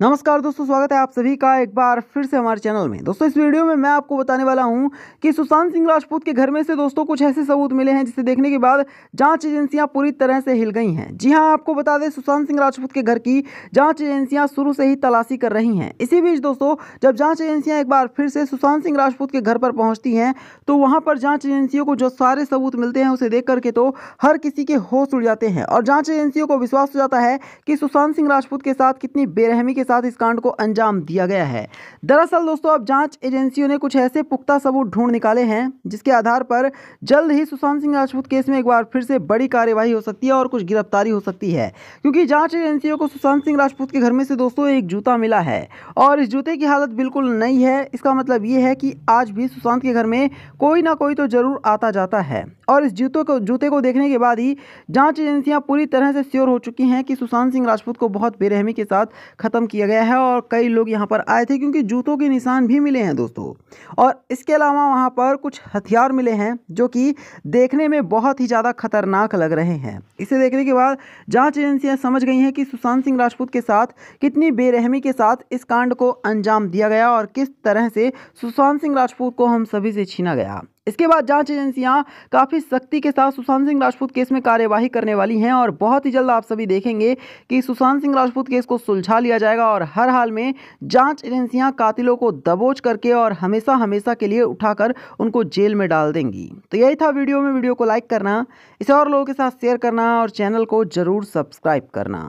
नमस्कार दोस्तों स्वागत है आप सभी का एक बार फिर से हमारे चैनल में दोस्तों इस वीडियो में मैं आपको बताने वाला हूं कि सुशांत सिंह राजपूत के घर में से दोस्तों कुछ ऐसे सबूत मिले हैं जिसे देखने के बाद जांच एजेंसियां पूरी तरह से हिल गई हैं जी हां आपको बता दें सुशांत सिंह राजपूत के घर की जाँच एजेंसियाँ शुरू से ही तलाशी कर रही हैं इसी बीच दोस्तों जब जाँच एजेंसियाँ एक बार फिर से सुशांत सिंह राजपूत के घर पर पहुँचती हैं तो वहाँ पर जाँच एजेंसियों को जो सारे सबूत मिलते हैं उसे देख करके तो हर किसी के होश उड़ जाते हैं और जाँच एजेंसियों को विश्वास हो जाता है कि सुशांत सिंह राजपूत के साथ कितनी बेरहमी के साथ इस कांड को अंजाम दिया गया है दरअसल दोस्तों अब जांच एजेंसियों ने कुछ ऐसे पुख्ता सबूत ढूंढ निकाले हैं जिसके आधार पर जल्द ही सुशांत सिंह राजपूत केस में एक बार फिर से बड़ी कार्यवाही हो सकती है और कुछ गिरफ्तारी हो सकती है क्योंकि जाँच एजेंसियों को सुशांत सिंह राजपूत के घर में से दोस्तों एक जूता मिला है और इस जूते की हालत बिल्कुल नई है इसका मतलब ये है कि आज भी सुशांत के घर में कोई ना कोई तो जरूर आता जाता है और इस जूतों को जूते को देखने के बाद ही जांच एजेंसियां पूरी तरह से श्योर हो चुकी हैं कि सुशांत सिंह राजपूत को बहुत बेरहमी के साथ खत्म किया किया गया है और कई लोग यहाँ पर आए थे क्योंकि जूतों के निशान भी मिले हैं दोस्तों और इसके अलावा वहाँ पर कुछ हथियार मिले हैं जो कि देखने में बहुत ही ज़्यादा खतरनाक लग रहे हैं इसे देखने के बाद जाँच एजेंसियाँ समझ गई हैं कि सुशांत सिंह राजपूत के साथ कितनी बेरहमी के साथ इस कांड को अंजाम दिया गया और किस तरह से सुशांत सिंह राजपूत को हम सभी से छीना गया इसके बाद जांच एजेंसियां काफ़ी सख्ती के साथ सुशांत सिंह राजपूत केस में कार्यवाही करने वाली हैं और बहुत ही जल्द आप सभी देखेंगे कि सुशांत सिंह राजपूत केस को सुलझा लिया जाएगा और हर हाल में जांच एजेंसियां कातिलों को दबोच करके और हमेशा हमेशा के लिए उठाकर उनको जेल में डाल देंगी तो यही था वीडियो में वीडियो को लाइक करना इसे और लोगों के साथ शेयर करना और चैनल को ज़रूर सब्सक्राइब करना